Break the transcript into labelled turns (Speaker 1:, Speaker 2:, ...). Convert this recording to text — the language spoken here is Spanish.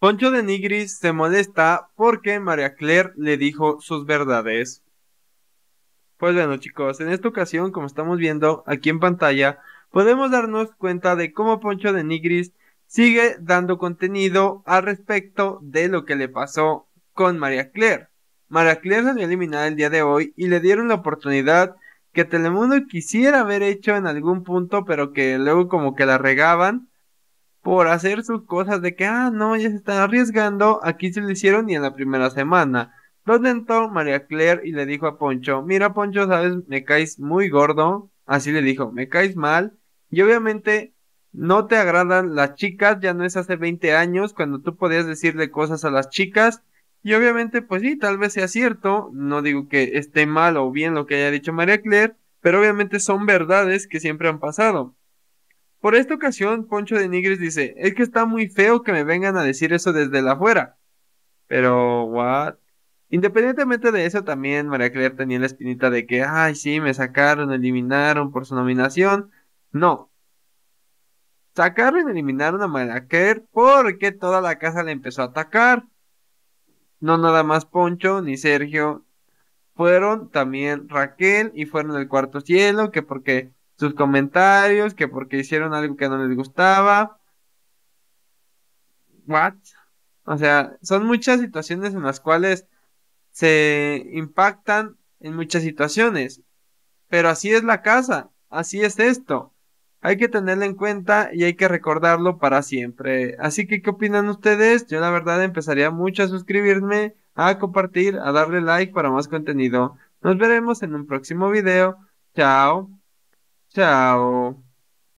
Speaker 1: Poncho de Nigris se molesta porque María Claire le dijo sus verdades. Pues bueno chicos, en esta ocasión, como estamos viendo aquí en pantalla, podemos darnos cuenta de cómo Poncho de Nigris sigue dando contenido al respecto de lo que le pasó con María Claire. María Claire salió eliminada el día de hoy y le dieron la oportunidad que Telemundo quisiera haber hecho en algún punto, pero que luego como que la regaban por hacer sus cosas de que, ah, no, ya se están arriesgando, aquí se lo hicieron y en la primera semana. ...donde entró María Claire y le dijo a Poncho, mira Poncho, sabes, me caes muy gordo, así le dijo, me caes mal, y obviamente no te agradan las chicas, ya no es hace 20 años cuando tú podías decirle cosas a las chicas, y obviamente, pues sí, tal vez sea cierto, no digo que esté mal o bien lo que haya dicho María Claire, pero obviamente son verdades que siempre han pasado. Por esta ocasión, Poncho de Nigris dice, es que está muy feo que me vengan a decir eso desde la afuera. Pero, what? Independientemente de eso, también María Claire tenía la espinita de que, ay, sí, me sacaron, eliminaron por su nominación. No. Sacaron y eliminaron a María Claire porque toda la casa le empezó a atacar. No nada más Poncho ni Sergio. Fueron también Raquel y fueron el cuarto cielo, que porque sus comentarios, que porque hicieron algo que no les gustaba. What? O sea, son muchas situaciones en las cuales se impactan en muchas situaciones. Pero así es la casa, así es esto. Hay que tenerlo en cuenta y hay que recordarlo para siempre. Así que, ¿qué opinan ustedes? Yo la verdad empezaría mucho a suscribirme, a compartir, a darle like para más contenido. Nos veremos en un próximo video. Chao. Tchau.